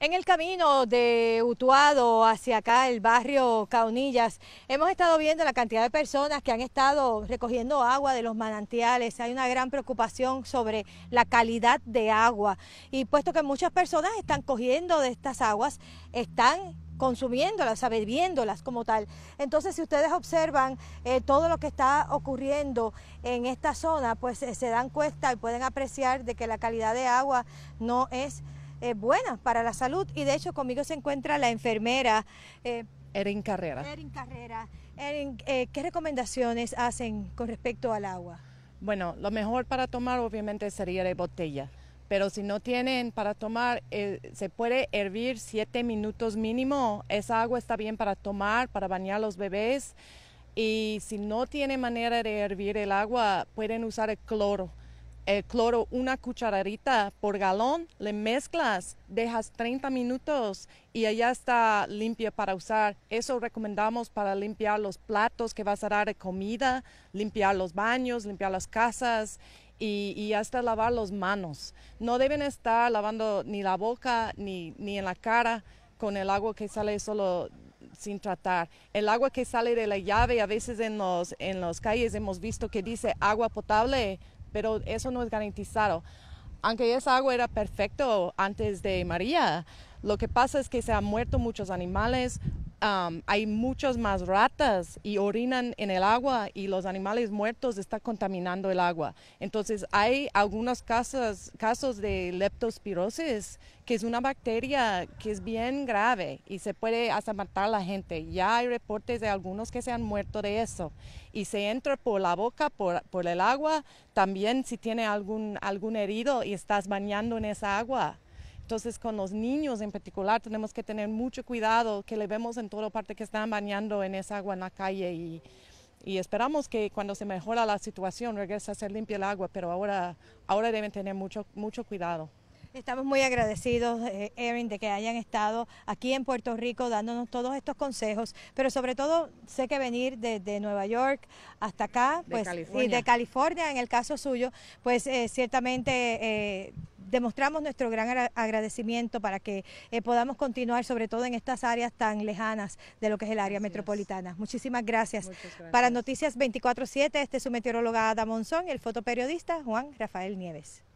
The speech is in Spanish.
En el camino de Utuado hacia acá, el barrio Caunillas, hemos estado viendo la cantidad de personas que han estado recogiendo agua de los manantiales. Hay una gran preocupación sobre la calidad de agua. Y puesto que muchas personas están cogiendo de estas aguas, están consumiéndolas, o bebiéndolas como tal. Entonces, si ustedes observan eh, todo lo que está ocurriendo en esta zona, pues eh, se dan cuenta y pueden apreciar de que la calidad de agua no es es eh, buena para la salud y de hecho conmigo se encuentra la enfermera. Eh, Erin Carrera. Erin Carrera. Eh, ¿qué recomendaciones hacen con respecto al agua? Bueno, lo mejor para tomar obviamente sería de botella, pero si no tienen para tomar, se puede hervir siete minutos mínimo. Esa agua está bien para tomar, para bañar a los bebés. Y si no tiene manera de hervir el agua, pueden usar el cloro cloro una cucharadita por galón, le mezclas, dejas 30 minutos y ya está limpia para usar. Eso recomendamos para limpiar los platos que vas a dar de comida, limpiar los baños, limpiar las casas y, hasta lavar las manos. No deben estar lavando ni la boca ni, en la cara con el agua que sale solo sin tratar. El agua que sale de la llave, a veces en en las calles hemos visto que dice agua potable, pero eso no es garantizado. Aunque esa agua era perfecto antes de María, lo que pasa es que se han muerto muchos animales, Um, hay muchas más ratas y orinan en el agua y los animales muertos están contaminando el agua. Entonces hay algunos casos, de leptospirosis, que es una bacteria que es bien grave y se puede hasta matar a la gente. Ya hay reportes de algunos que se han muerto de eso. Y se entra por la boca, por, el agua, también si tiene algún, algún herido y estás bañando en esa agua entonces con los niños en particular tenemos que tener mucho cuidado, que le vemos en toda parte que están bañando en esa agua en la calle y, esperamos que cuando se mejora la situación regrese a ser limpia el agua, pero ahora, ahora deben tener mucho, mucho cuidado. Estamos muy agradecidos, eh, Erin, de que hayan estado aquí en Puerto Rico dándonos todos estos consejos, pero sobre todo sé que venir desde Nueva York hasta acá, pues, y de California, en el caso suyo, pues eh, ciertamente... Eh, demostramos nuestro gran agradecimiento para que eh, podamos continuar, sobre todo en estas áreas tan lejanas de lo que es el área metropolitana. Muchísimas gracias. Para Noticias 24-7, este es su meteoróloga Ada Monzón y el fotoperiodista Juan Rafael Nieves.